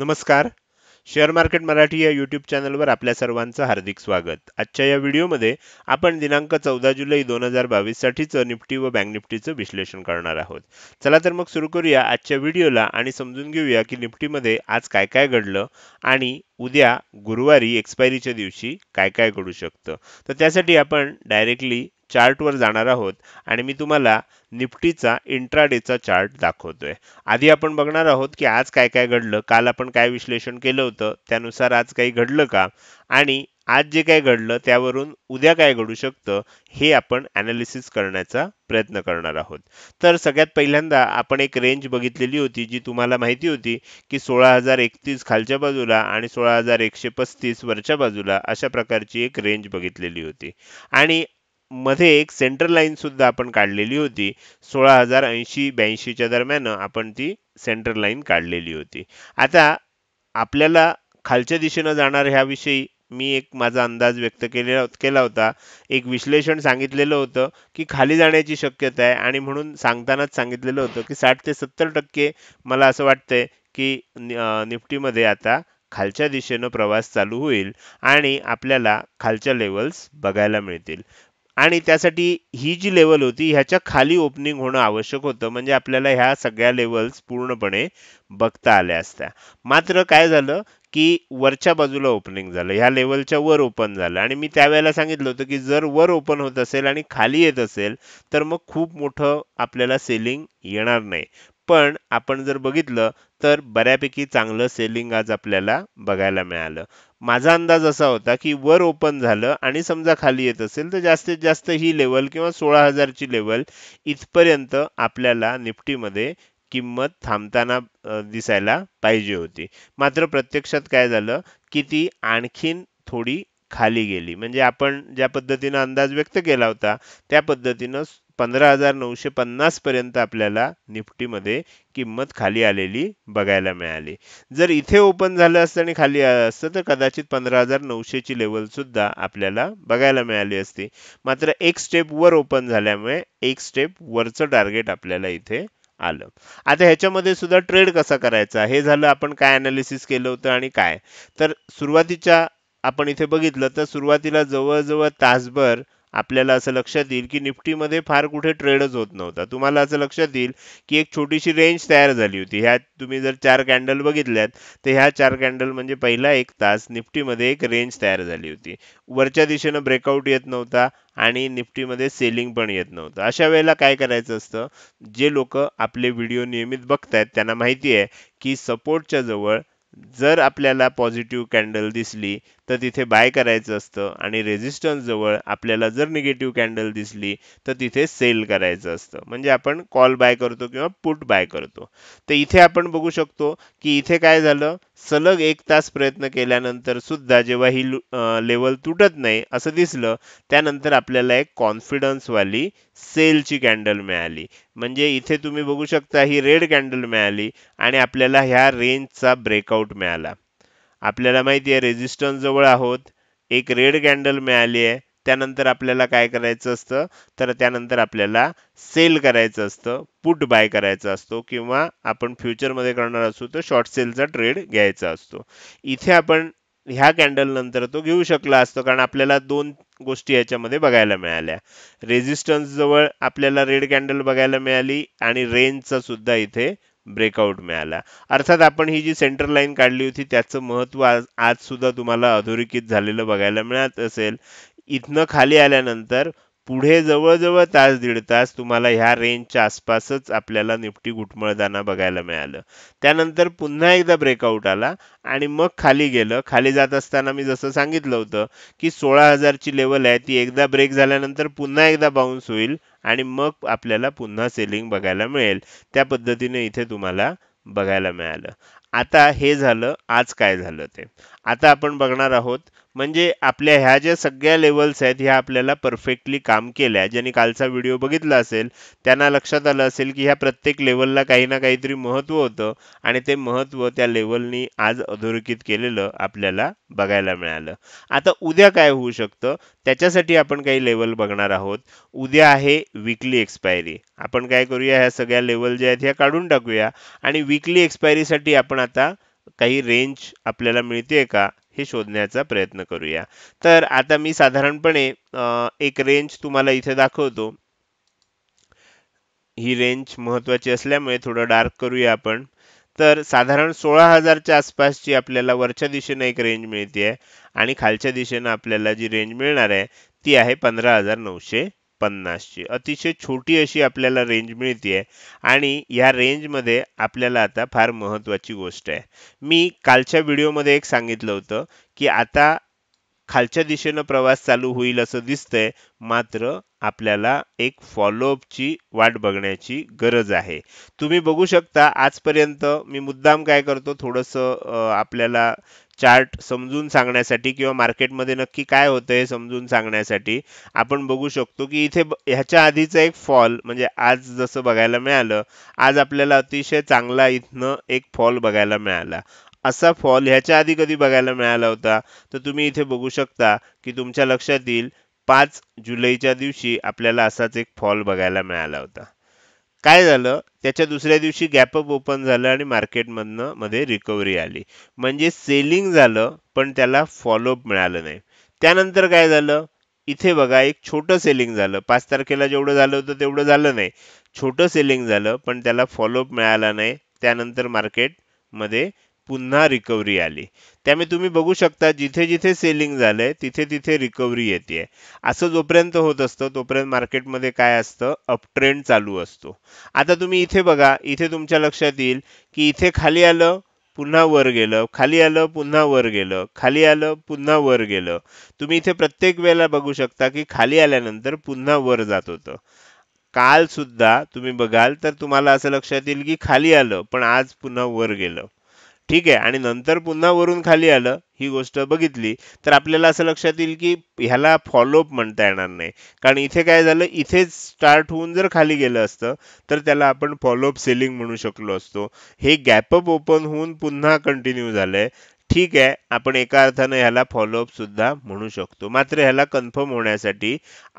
नमस्कार share market Marathi या YouTube चॅनलवर आपल्या सर्वांचं हार्दिक स्वागत आजच्या या व्हिडिओमध्ये आपण दिनांक चौदा जुलै दोन हजार बावीससाठीचं निफ्टी व बँक निफ्टीचं विश्लेषण करणार आहोत चला तर मग सुरू करूया आजच्या व्हिडिओला आणि समजून घेऊया की निफ्टीमध्ये आज काय काय घडलं आणि उद्या गुरुवारी एक्सपायरीच्या दिवशी काय काय घडू शकतं तर त्यासाठी आपण डायरेक्टली चार्टवर जाणार आहोत आणि मी तुम्हाला निफ्टीचा इंट्राडेचा चार्ट दाखवतोय आधी आपण बघणार आहोत की आज काय काय घडलं काल आपण काय विश्लेषण केलं होतं त्यानुसार आज काही घडलं का आणि आज जे काय घडलं त्यावरून उद्या काय घडू शकतं हे आपण ॲनालिसिस करण्याचा प्रयत्न करणार आहोत तर सगळ्यात पहिल्यांदा आपण एक रेंज बघितलेली होती जी तुम्हाला माहिती होती की सोळा हजार एकतीस खालच्या बाजूला आणि सोळा हजार एकशे पस्तीस वरच्या बाजूला अशा प्रकारची एक रेंज बघितलेली होती आणि मध्ये एक सेंटर सुद्धा आपण काढलेली होती सोळा हजार ऐंशी ब्याऐंशीच्या दरम्यान आपण ती सेंटर लाईन काढलेली होती आता आपल्याला खालच्या दिशेनं जाणार ह्याविषयी मी एक माझा अंदाज व्यक्त केलेला केला होता एक विश्लेषण सांगितलेलं होतं की खाली जाण्याची शक्यता आहे आणि म्हणून सांगतानाच सांगितलेलं होतं की साठ ते सत्तर टक्के मला असं वाटतंय की निफ्टीमध्ये आता खालच्या दिशेनं प्रवास चालू होईल आणि आपल्याला खालच्या लेवल्स बघायला मिळतील आणि त्यासाठी ही जी लेवल होती ह्याच्या खाली ओपनिंग होणं आवश्यक होतं म्हणजे आपल्याला ह्या सगळ्या लेवल्स पूर्णपणे बघता आल्या असत्या मात्र काय झालं की वरच्या बाजूला ओपनिंग झालं ह्या लेवलच्या वर ओपन झालं आणि मी त्यावेळेला सांगितलं होतं की जर वर ओपन होत असेल आणि खाली येत असेल तर मग खूप मोठं आपल्याला सेलिंग येणार नाही पण आपण जर बघितलं तर बऱ्यापैकी चांगलं सेलिंग आज आपल्याला बघायला मिळालं माझा अंदाज असा होता की वर ओपन झालं आणि समजा खाली येत असेल तर जास्तीत जास्त ही लेवल किंवा सोळा हजारची लेवल इथपर्यंत आपल्याला निफ्टीमध्ये किंमत थांबताना दिसायला पाहिजे होती मात्र प्रत्यक्षात काय झालं की ती आणखीन थोडी खाली गेली म्हणजे आपण ज्या पद्धतीनं अंदाज व्यक्त केला होता त्या पद्धतीनं पंधरा हजार नऊशे पन्नासपर्यंत आपल्याला निफ्टीमध्ये किंमत खाली आलेली बघायला मिळाली जर इथे ओपन झालं असतं आणि खाली असतं तर कदाचित पंधरा हजार नऊशेची सुद्धा आपल्याला बघायला मिळाली असती मात्र एक स्टेप वर ओपन झाल्यामुळे एक स्टेप वरचं टार्गेट आपल्याला इथे आलं आता ह्याच्यामध्ये सुद्धा ट्रेड कसा करायचा हे झालं आपण काय अनालिसिस केलं होतं आणि काय तर सुरुवातीच्या आपण इथे बघितलं तर सुरुवातीला जवळजवळ तासभर आपल्याला असं लक्षात येईल की निफ्टीमध्ये फार कुठे ट्रेडच होत नव्हता तुम्हाला असं लक्षात येईल की एक छोटीशी रेंज तयार झाली होती ह्या तुम्ही जर चार कॅन्डल बघितल्यात तर ह्या चार कॅन्डल म्हणजे पहिला एक तास निफ्टीमध्ये एक रेंज तयार झाली होती वरच्या दिशेनं ब्रेकआउट येत नव्हता आणि निफ्टीमध्ये सेलिंग पण येत नव्हतं अशा वेळेला काय करायचं असतं जे लोक आपले व्हिडिओ नियमित बघतायत त्यांना माहिती आहे की सपोर्टच्या जवळ जर आपल्याला पॉझिटिव्ह कॅन्डल दिसली तर तिथे बाय करायचं असतं आणि रेझिस्टन्सजवळ आपल्याला जर निगेटिव्ह कॅन्डल दिसली तर तिथे सेल करायचं असतं म्हणजे आपण कॉल बाय करतो किंवा पुट बाय करतो तर इथे आपण बघू शकतो की इथे काय झालं सलग एक तास प्रयत्न केल्यानंतर सुद्धा जेव्हा ही लेवल तुटत नाही असं दिसलं त्यानंतर आपल्याला एक कॉन्फिडन्सवाली सेलची कॅन्डल मिळाली म्हणजे इथे तुम्ही बघू शकता ही रेड कॅन्डल मिळाली आणि आपल्याला ह्या रेंजचा ब्रेकआउट मिळाला आपल्याला माहिती आहे जवळ आहोत एक रेड कॅन्डल मिळाली आहे त्यानंतर आपल्याला काय करायचं असतं तर त्यानंतर आपल्याला सेल करायचं असतं पुट बाय करायचं असतो किंवा आपण फ्युचरमध्ये करणार असू तर शॉर्ट सेलचा ट्रेड घ्यायचा असतो इथे आपण ह्या कॅन्डल नंतर तो घेऊ शकला असतो कारण आपल्याला दोन गोष्टी याच्यामध्ये बघायला मिळाल्या रेझिस्टन्स जवळ आपल्याला रेड कॅन्डल बघायला मिळाली आणि रेंजचा सुद्धा इथे ब्रेकआउट मिळाला अर्थात आपण ही जी सेंटर लाईन काढली होती त्याचं महत्व आज सुद्धा तुम्हाला अधोरेखित झालेलं बघायला मिळत असेल इथनं खाली आल्यानंतर पुढे जवळजवळ तास दीड तास तुम्हाला ह्या रेंजच्या आसपासच आपल्याला निफ्टी घुटमळताना बघायला मिळालं त्यानंतर पुन्हा एकदा ब्रेकआउट आला आणि मग खाली गेलं खाली जात असताना मी जसं सांगितलं होतं की सोळा हजारची लेवल आहे ती एकदा ब्रेक झाल्यानंतर पुन्हा एकदा बाउन्स होईल आणि मग आपल्याला पुन्हा सेलिंग बघायला मिळेल त्या पद्धतीने इथे तुम्हाला बघायला मिळालं आता हे झालं आज काय झालं ते आता आपण बघणार आहोत म्हणजे आपल्या ह्या ज्या सगळ्या लेवल्स आहेत ह्या आपल्याला परफेक्टली काम केल्या ज्यांनी कालचा व्हिडिओ बघितला असेल त्यांना लक्षात आलं असेल की ह्या प्रत्येक लेवलला काही ना काहीतरी महत्त्व होतं आणि ते महत्त्व त्या लेवलनी आज अधोरेखित केलेलं आपल्याला बघायला मिळालं आता उद्या काय होऊ शकतं त्याच्यासाठी आपण काही लेवल बघणार आहोत उद्या आहे विकली एक्सपायरी आपण काय करूया ह्या सगळ्या लेवल ज्या आहेत ह्या काढून टाकूया आणि विकली एक्सपायरीसाठी आपण आता काही रेंज आपल्याला मिळते का हे शोधण्याचा प्रयत्न करूया तर आता मी साधारणपणे एक रेंज तुम्हाला इथे दाखवतो ही रेंज महत्वाची असल्यामुळे थोडं डार्क करूया आपण तर साधारण सोळा हजारच्या आसपासची आपल्याला वरच्या दिशेनं एक रेंज मिळते आहे आणि खालच्या दिशेनं आपल्याला जी रेंज मिळणार आहे ती आहे पंधरा हजार नऊशे ची अतिशय छोटी अशी आपल्याला रेंज मिळते आणि या रेंजमध्ये आपल्याला आता फार महत्वाची गोष्ट आहे मी कालच्या व्हिडिओमध्ये एक सांगितलं होतं की आता खालच्या दिशेनं प्रवास चालू होईल असं दिसतंय मात्र आपल्याला एक फॉलोअपची वाट बघण्याची गरज आहे तुम्ही बघू शकता आजपर्यंत मी मुद्दाम काय करतो थोडंसं आपल्याला चार्ट समजून सांगण्यासाठी किंवा मार्केटमध्ये नक्की काय होतं हे समजून सांगण्यासाठी आपण बघू शकतो की इथे ह्याच्या आधीचा एक फॉल म्हणजे आज जसं बघायला मिळालं आज आपल्याला अतिशय चांगला इथनं एक फॉल बघायला मिळाला असा फॉल ह्याच्या आधी कधी बघायला मिळाला होता तर तुम्ही इथे बघू शकता की तुमच्या लक्षात येईल पाच जुलैच्या दिवशी आपल्याला असाच एक फॉल बघायला मिळाला होता काय झालं त्याच्या दुसऱ्या दिवशी अप ओपन झालं आणि मार्केटमधनं मध्ये रिकव्हरी आली म्हणजे सेलिंग झालं पण त्याला फॉलोअप मिळालं नाही त्यानंतर काय झालं इथे बघा एक छोटं सेलिंग झालं पाच तारखेला जेवढं झालं होतं तेवढं झालं नाही छोटं सेलिंग झालं पण त्याला फॉलोअप मिळाला नाही त्यानंतर मार्केटमध्ये पुन्हा रिकव्हरी आली त्यामुळे तुम्ही बघू शकता जिथे जिथे सेलिंग झालंय तिथे तिथे रिकव्हरी येते असं जोपर्यंत होत असतं तोपर्यंत मार्केटमध्ये काय असतं अपट्रेंड चालू असतो आता तुम्ही इथे बघा इथे तुमच्या लक्षात येईल की इथे खाली आलं पुन्हा वर गेलं खाली आलं पुन्हा वर गेलं खाली आलं पुन्हा वर गेलं तुम्ही इथे प्रत्येक वेळेला बघू शकता की खाली आल्यानंतर पुन्हा वर जात होतं काल सुद्धा तुम्ही बघाल तर तुम्हाला असं लक्षात येईल की खाली आलं पण आज पुन्हा वर गेलं ठीक आहे आणि नंतर पुन्हा वरून खाली आलं ही गोष्ट बघितली तर आपल्याला असं लक्षात येईल की ह्याला फॉलोअप म्हणता येणार नाही कारण इथे काय झालं इथेच स्टार्ट होऊन जर खाली गेलं असतं तर त्याला आपण फॉलोअप सेलिंग म्हणू शकलो असतो हे गॅपअप ओपन होऊन पुन्हा कंटिन्यू झालंय ठीक आहे आपण एका अर्थानं ह्याला फॉलोअप सुद्धा म्हणू शकतो मात्र ह्याला कन्फर्म होण्यासाठी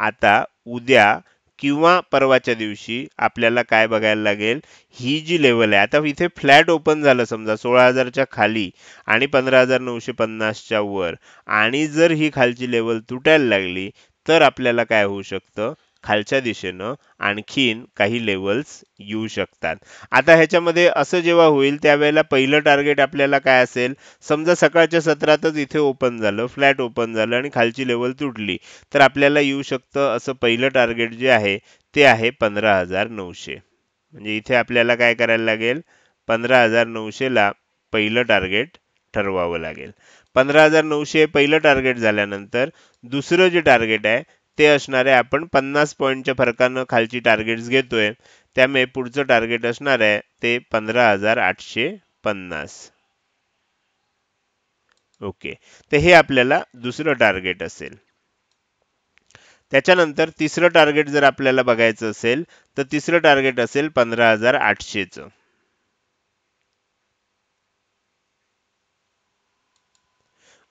आता उद्या किंवा परवाच्या दिवशी आपल्याला काय बघायला लागेल ही जी लेवल आहे आता इथे फ्लॅट ओपन झालं समजा सोळा हजारच्या खाली आणि पंधरा हजार नऊशे पन्नासच्या वर आणि जर ही खालची लेवल तुटायला लागली तर आपल्याला काय होऊ शकतं खालच्या दिशेनं आणखीन काही लेवल्स येऊ शकतात आता ह्याच्यामध्ये असं जेव्हा होईल त्यावेळेला पहिलं टार्गेट आपल्याला काय असेल समजा सकाळच्या सत्रातच इथे ओपन झालं फ्लॅट ओपन झालं आणि खालची लेवल तुटली तर आपल्याला येऊ शकतं असं पहिलं टार्गेट जे आहे ते आहे पंधरा हजार नऊशे म्हणजे इथे आपल्याला काय करायला लागेल पंधरा हजार नऊशेला पहिलं टार्गेट ठरवावं लागेल पंधरा हजार नऊशे पहिलं टार्गेट झाल्यानंतर दुसरं जे टार्गेट आहे ते असणारे आपण पन्नास पॉईंटच्या फरकानं खालची टार्गेट्स घेतोय त्यामुळे पुढचं टार्गेट असणार आहे ते पंधरा हजार आठशे पन्नास ओके तर हे आपल्याला दुसरं टार्गेट असेल त्याच्यानंतर तिसरं टार्गेट जर आपल्याला बघायचं असेल तर तिसरं टार्गेट असेल पंधरा हजार आठशेचं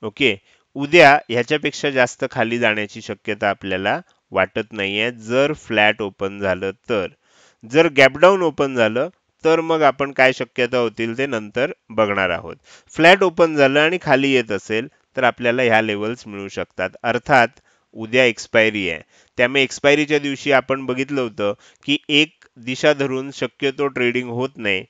ओके उद्या ह्याच्यापेक्षा जास्त खाली जाण्याची शक्यता आपल्याला वाटत नाही आहे जर फ्लॅट ओपन झालं तर जर गॅपडाऊन ओपन झालं तर मग आपण काय शक्यता होतील ते नंतर बघणार आहोत फ्लॅट ओपन झालं आणि खाली येत असेल तर आपल्याला ह्या लेवल्स मिळू शकतात अर्थात उद्या एक्सपायरी आहे त्यामुळे एक्सपायरीच्या दिवशी आपण बघितलं होतं की एक दिशा धरून शक्यतो ट्रेडिंग होत नाही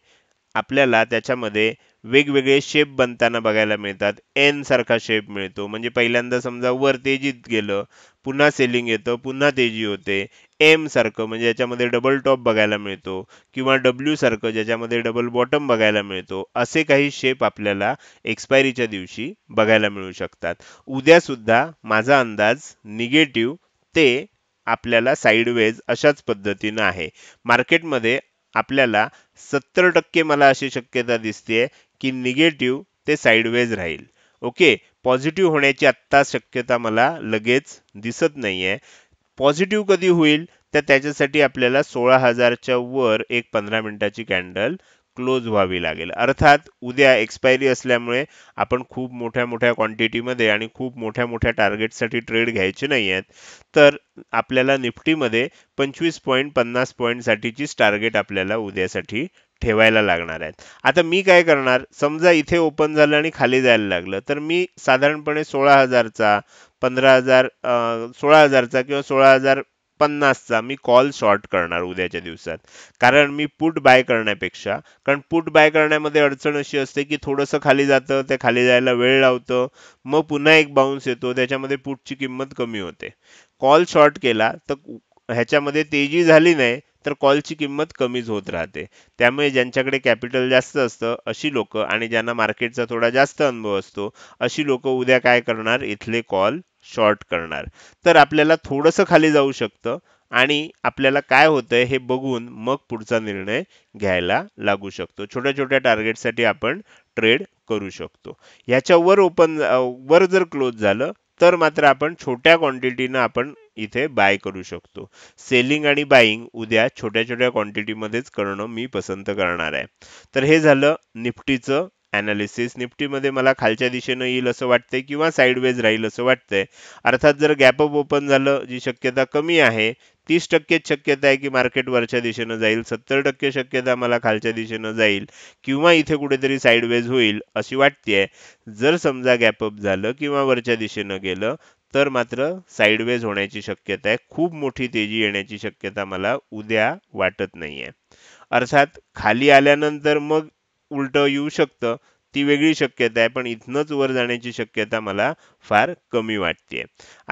आपल्याला त्याच्यामध्ये वेगवेगळे शेप बनताना बघायला मिळतात एन सारखा शेप मिळतो म्हणजे पहिल्यांदा समजा वर तेजीत गेलं पुन्हा सेलिंग येतं पुन्हा तेजी होते एम सारखं म्हणजे याच्यामध्ये डबल टॉप बघायला मिळतो किंवा डब्ल्यू सारखं ज्याच्यामध्ये डबल बॉटम बघायला मिळतो असे काही शेप आपल्याला एक्सपायरीच्या दिवशी बघायला मिळू शकतात उद्या सुद्धा माझा अंदाज निगेटिव्ह ते आपल्याला साईडवेज अशाच पद्धतीनं आहे मार्केटमध्ये आपल्याला सत्तर टक्के मला अशी शक्यता दिसते की निगेटिव्ह ते साईडवेज राहील ओके पॉझिटिव्ह होण्याची आत्ता शक्यता मला लगेच दिसत नाही आहे पॉझिटिव्ह कधी होईल तर त्याच्यासाठी आपल्याला सोळा हजारच्या वर एक पंधरा मिनिटाची कॅन्डल क्लोज व्हावी लागेल अर्थात उद्या एक्सपायरी असल्यामुळे आपण खूप मोठ्या मोठ्या क्वांटिटीमध्ये आणि खूप मोठ्या मोठ्या टार्गेटसाठी ट्रेड घ्यायचे नाही आहेत तर आपल्याला निफ्टीमध्ये पंचवीस पॉईंट पन्नास पॉईंटसाठीचीच टार्गेट आपल्याला उद्यासाठी ठेवायला लागणार आहेत आता मी काय करणार समजा इथे ओपन झालं आणि खाली जायला लागलं तर मी साधारणपणे सोळा हजारचा पंधरा हजार सोळा हजारचा किंवा सोळा हजार पन्नासचा मी कॉल शॉर्ट करणार उद्याच्या दिवसात कारण मी पुट बाय करण्यापेक्षा कारण पुट बाय करण्यामध्ये अडचण अशी असते की थोडंसं खाली जातं ते खाली जायला वेळ लावतं मग पुन्हा एक बाउन्स येतो त्याच्यामध्ये पुटची किंमत कमी होते कॉल शॉर्ट केला तर ह्याच्यामध्ये तेजी झाली नाही तर कॉलची किंमत कमीच होत राहते त्यामुळे ज्यांच्याकडे कॅपिटल जास्त असतं अशी लोक आणि ज्यांना मार्केटचा थोडा जास्त अनुभव असतो अशी लोक उद्या काय करणार इथले कॉल शॉर्ट करणार तर आपल्याला थोडंसं खाली जाऊ शकतं आणि आपल्याला काय होतंय हे बघून मग पुढचा निर्णय घ्यायला लागू शकतो छोट्या छोट्या टार्गेटसाठी आपण ट्रेड करू शकतो ह्याच्या ओपन वर जर क्लोज झालं तर मात्र आपण छोट्या क्वांटिटीनं आपण इथे बाय करू शकतो सेलिंग आणि बाईंग उद्या छोट्या छोट्या क्वांटिटीमध्येच करणं मी पसंत करणार आहे तर हे झालं निफ्टीचं ॲनालिसिस निफ्टीमध्ये मला खालच्या दिशेनं येईल असं वाटतंय किंवा साईडवेज राहील असं वाटतंय अर्थात जर गॅपअप ओपन झालं जी शक्यता कमी आहे तीस टक्केच शक्यता आहे की मार्केट वरच्या दिशेनं जाईल सत्तर टक्के शक्यता मला खालच्या दिशेनं जाईल किंवा इथे कुठेतरी साईडवेज होईल अशी वाटते जर समजा गॅपअप झालं किंवा वरच्या दिशेनं गेलं तर मात्र साईडवेज होण्याची शक्यता आहे खूप मोठी तेजी येण्याची शक्यता मला उद्या वाटत नाही अर्थात खाली आल्यानंतर मग उलट येऊ शकतं ती वेगळी शक्यता आहे पण इथनंच वर जाण्याची शक्यता मला फार कमी वाटते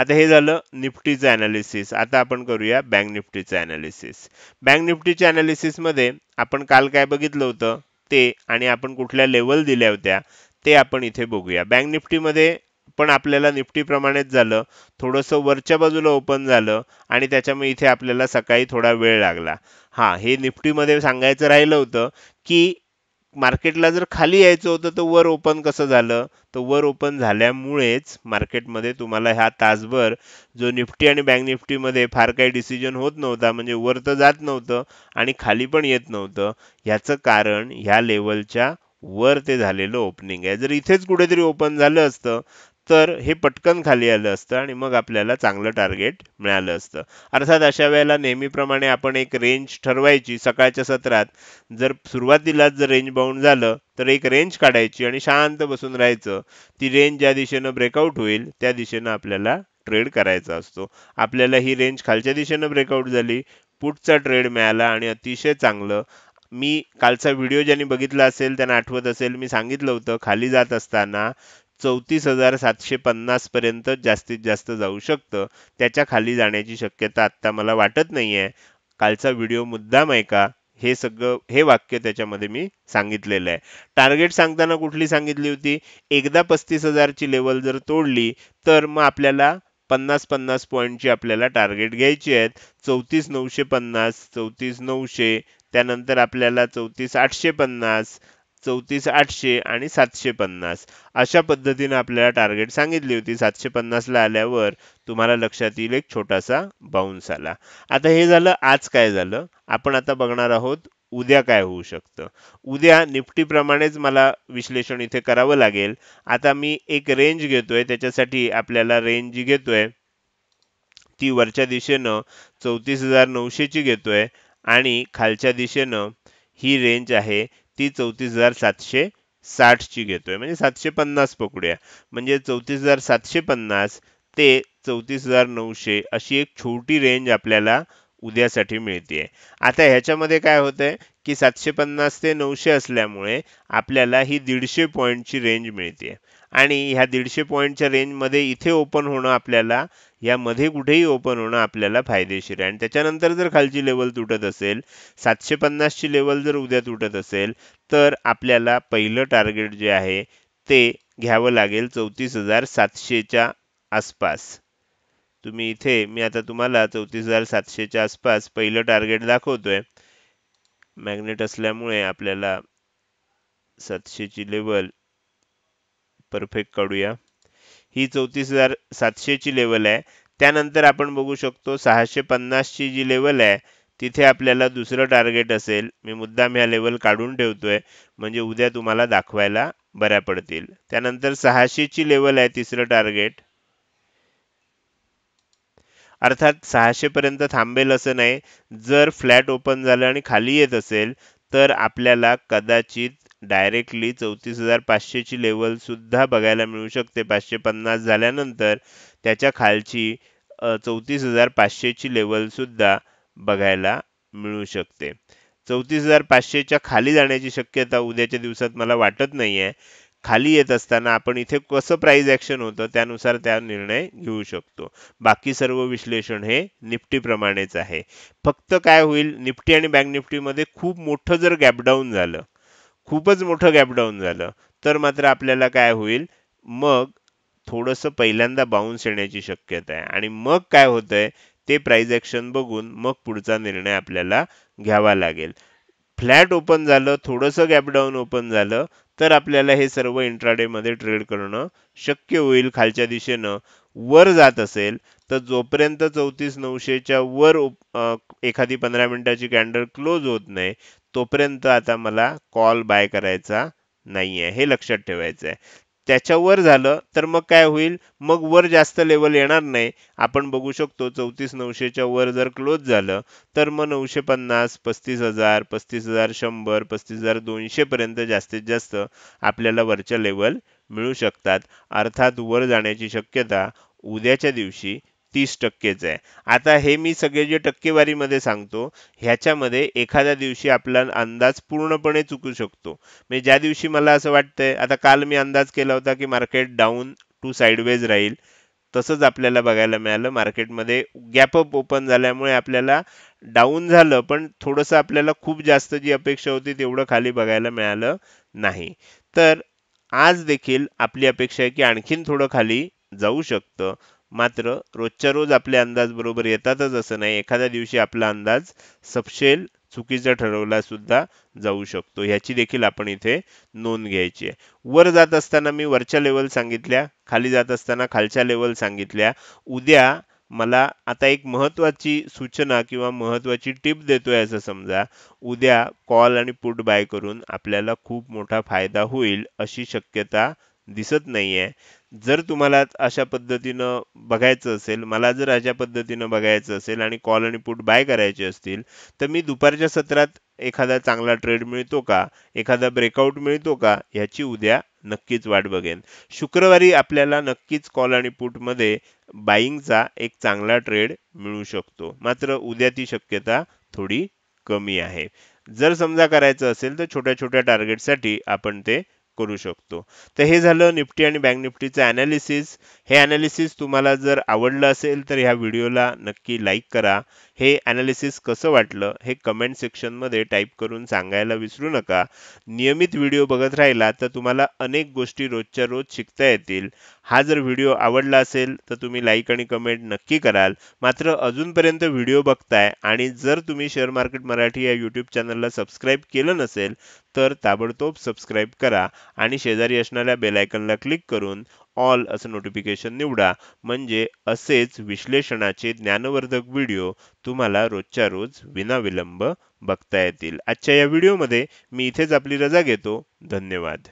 आता हे झालं निफ्टीचं ॲनालिसिस आता आपण करूया बँक निफ्टीचं ॲनालिसिस बँक निफ्टीच्या मध्ये आपण काल काय बघितलं होतं ते आणि आपण कुठल्या लेवल दिल्या होत्या ते आपण इथे बघूया बँक निफ्टीमध्ये पण आपल्याला प्रमाणेच झालं थोडंसं वरच्या बाजूला ओपन झालं आणि त्याच्यामुळे इथे आपल्याला सकाळी थोडा वेळ लागला हा हे निफ्टीमध्ये सांगायचं राहिलं होतं की मार्केटला जर खाली यायचं होतं तर वर ओपन कसं झालं तर वर ओपन झाल्यामुळेच मार्केटमध्ये तुम्हाला ह्या तासभर जो निफ्टी आणि बँक निफ्टीमध्ये फार काही डिसिजन होत नव्हता म्हणजे वर तर जात नव्हतं आणि खाली पण येत नव्हतं ह्याचं कारण ह्या लेवलच्या वर ते झालेलं ओपनिंग आहे जर इथेच कुठेतरी ओपन झालं असतं तर हे पटकन खाली आलं असतं आणि मग आपल्याला चांगलं टार्गेट मिळालं असतं अर्थात अशा वेळेला नेहमीप्रमाणे आपण एक रेंज ठरवायची सकाळच्या सत्रात जर सुरुवातीलाच जर रेंज बाउंड झालं तर एक रेंज काढायची आणि शांत बसून राहायचं ती रेंज ज्या दिशेनं ब्रेकआउट होईल त्या दिशेनं आपल्याला ट्रेड करायचा असतो आपल्याला ही रेंज खालच्या दिशेनं ब्रेकआउट झाली पुटचा ट्रेड मिळाला आणि अतिशय चांगलं मी कालचा व्हिडिओ ज्यांनी बघितला असेल त्यांना आठवत असेल मी सांगितलं होतं खाली जात असताना चौतीस हजार सातशे पर्यंत जास्तीत जास्त जाऊ शकतं त्याच्या खाली जाण्याची शक्यता आता मला वाटत नाही आहे कालचा व्हिडिओ मुद्दाम का हे सगळं हे वाक्य त्याच्यामध्ये मी सांगितलेलं आहे टार्गेट सांगताना कुठली सांगितली होती एकदा पस्तीस हजारची लेवल जर तोडली तर मग आपल्याला पन्नास पन्नास पॉईंटची आपल्याला टार्गेट घ्यायची आहेत चौतीस नऊशे पन्नास चौतीस नऊशे त्यानंतर आपल्याला चौतीस आठशे पन्नास चौतीस आठशे आणि सातशे पन्नास अशा पद्धतीनं आपल्याला टार्गेट सांगितली होती सातशे पन्नासला आल्यावर तुम्हाला लक्षात येईल एक छोटासा बाउन्स आला आता हे झालं आज काय झालं आपण आता बघणार आहोत उद्या काय होऊ शकतं उद्या निफ्टीप्रमाणेच मला विश्लेषण इथे करावं लागेल आता मी एक रेंज घेतोय त्याच्यासाठी आपल्याला रेंज घेतोय ती वरच्या दिशेनं चौतीस हजार नऊशेची घेतोय आणि खालच्या दिशेनं ही रेंज आहे ती चौतीस हजार सातशे साठ ची घेतोय म्हणजे सातशे पन्नास पकडूया म्हणजे चौतीस हजार सातशे पन्नास ते चौतीस हजार नऊशे अशी एक छोटी रेंज आपल्याला उद्यासाठी मिळते आता ह्याच्यामध्ये काय होतंय की सातशे पन्नास ते नऊशे असल्यामुळे आपल्याला ही दीडशे पॉईंटची रेंज मिळते आणि ह्या दीडशे पॉईंटच्या रेंजमध्ये इथे ओपन होणं आपल्याला यामध्ये कुठेही ओपन होणं आपल्याला फायदेशीर आहे आणि त्याच्यानंतर जर खालची लेवल तुटत असेल सातशे पन्नासची लेवल जर उद्या तुटत असेल तर आपल्याला पहिलं टार्गेट जे आहे ते घ्यावं लागेल चौतीस हजार सातशेच्या आसपास तुम्ही इथे मी आता तुम्हाला चौतीस हजार सातशेच्या आसपास पहिलं टार्गेट दाखवतोय मॅग्नेट असल्यामुळे आपल्याला सातशेची लेवल परफेक्ट काढूया ही चौतीस हजार सातशेची लेवल आहे त्यानंतर आपण बघू शकतो सहाशे पन्नासची जी लेवल आहे तिथे आपल्याला दुसरं टार्गेट असेल मी मुद्दाम ह्या लेवल काढून ठेवतोय म्हणजे उद्या तुम्हाला दाखवायला बऱ्या पडतील त्यानंतर सहाशेची लेवल आहे तिसरं टार्गेट अर्थात सहाशेपर्यंत थांबेल असं नाही जर फ्लॅट ओपन झालं आणि खाली येत असेल तर आपल्याला कदाचित डायरेक्टली चौतीस हजार पाचशेची लेवलसुद्धा बघायला मिळू शकते पाचशे पन्नास झाल्यानंतर त्याच्या खालची चौतीस हजार पाचशेची लेवलसुद्धा बघायला मिळू शकते चौतीस हजार पाचशेच्या खाली जाण्याची शक्यता उद्याच्या दिवसात मला वाटत नाही आहे खाली येत असताना आपण इथे कसं प्राईज ॲक्शन होतं त्यानुसार त्या निर्णय घेऊ शकतो बाकी सर्व विश्लेषण हे निफ्टीप्रमाणेच आहे फक्त काय होईल निफ्टी आणि बँक निफ्टीमध्ये खूप मोठं जर गॅपडाऊन झालं खूपच मोठं गॅपडाऊन झालं तर मात्र आपल्याला काय होईल मग थोडस पहिल्यांदा बाउन्स येण्याची शक्यता आहे आणि मग काय आहे ते प्राईज ॲक्शन बघून मग पुढचा निर्णय आपल्याला घ्यावा लागेल फ्लॅट ओपन झालं थोडंसं गॅपडाऊन ओपन झालं तर आपल्याला हे सर्व इंट्राडे मध्ये ट्रेड करणं शक्य होईल खालच्या दिशेनं वर जात असेल तर जोपर्यंत चौतीस नऊशेच्या वर एखादी पंधरा मिनिटाची कॅन्डल क्लोज होत नाही तोपर्यंत आता मला कॉल बाय करायचा नाही आहे हे लक्षात ठेवायचं आहे त्याच्यावर झालं तर मग काय होईल मग वर जास्त लेवल येणार नाही आपण बघू शकतो चौतीस नऊशेच्या वर जर क्लोज झालं तर मग नऊशे पन्नास पस्तीस हजार पस्तीस हजार शंभर पस्तीस हजार दोनशेपर्यंत जास्तीत जास्त आपल्याला वरच्या लेवल मिळू शकतात अर्थात वर जाण्याची शक्यता उद्याच्या दिवशी तीस टक्केच आहे आता हे मी सगळे जे टक्केवारीमध्ये सांगतो ह्याच्यामध्ये एखाद्या दिवशी आपला अंदाज पूर्णपणे चुकू शकतो म्हणजे ज्या दिवशी मला असं वाटतंय आता काल मी अंदाज केला होता की मार्केट डाऊन टू साईडवेज राहील तसंच आपल्याला बघायला मिळालं मार्केटमध्ये गॅपअप ओपन झाल्यामुळे आपल्याला डाऊन झालं पण थोडंसं आपल्याला खूप जास्त जी अपेक्षा होती तेवढं खाली बघायला मिळालं नाही तर आज देखील आपली अपेक्षा आहे की आणखीन थोडं खाली जाऊ शकतं मात्र रोजच्या रोज आपले अंदाज बरोबर येतातच असं नाही एखाद्या दिवशी आपला अंदाज सपशेल चुकीचा ठरवला सुद्धा जाऊ शकतो ह्याची देखील आपण इथे नोंद घ्यायची आहे वर जात असताना मी वरच्या लेवल सांगितल्या खाली जात असताना खालच्या लेवल सांगितल्या उद्या मला आता एक महत्त्वाची सूचना किंवा महत्त्वाची टिप देतोय असं समजा उद्या कॉल आणि पुट बाय करून आपल्याला खूप मोठा फायदा होईल अशी शक्यता दिसत नाही आहे जर तुम्हाला अशा पद्धतीनं बघायचं असेल मला जर अशा पद्धतीनं बघायचं असेल आणि कॉल आणि पुट बाय करायचे असतील तर मी दुपारच्या सत्रात एखादा चांगला ट्रेड मिळतो का एखादा ब्रेकआउट मिळतो का ह्याची उद्या नक्कीच वाट बघेन शुक्रवारी आपल्याला नक्कीच कॉल आणि पुटमध्ये बाईंगचा एक चांगला ट्रेड मिळू शकतो मात्र उद्या ती शक्यता थोडी कमी आहे जर समजा करायचं असेल तर छोट्या छोट्या टार्गेटसाठी आपण ते करू शकतो तर हे झालं निफ्टी आणि बँक निफ्टीचं ॲनालिसिस हे ॲनालिसिस तुम्हाला जर आवडलं असेल तर ह्या व्हिडिओला नक्की लाईक करा हे ॲनालिसिस कसं वाटलं हे कमेंट सेक्शनमध्ये टाईप करून सांगायला विसरू नका नियमित व्हिडिओ बघत राहिला तर तुम्हाला अनेक गोष्टी रोजच्या रोज शिकता येतील हा जर व्हिडिओ आवडला असेल तर तुम्ही लाईक आणि कमेंट नक्की कराल मात्र अजूनपर्यंत व्हिडिओ बघताय आणि जर तुम्ही शेअर मार्केट मराठी या यूट्यूब चॅनलला सबस्क्राईब केलं नसेल तर ताबडतोब सबस्क्राईब करा आणि शेजारी असणाऱ्या बेलायकनला क्लिक करून ऑल असं नोटिफिकेशन निवडा म्हणजे असेच विश्लेषणाचे ज्ञानवर्धक व्हिडिओ तुम्हाला रोजच्या रोज विनाविलंब बघता येतील आजच्या या व्हिडिओमध्ये मी इथेच आपली रजा घेतो धन्यवाद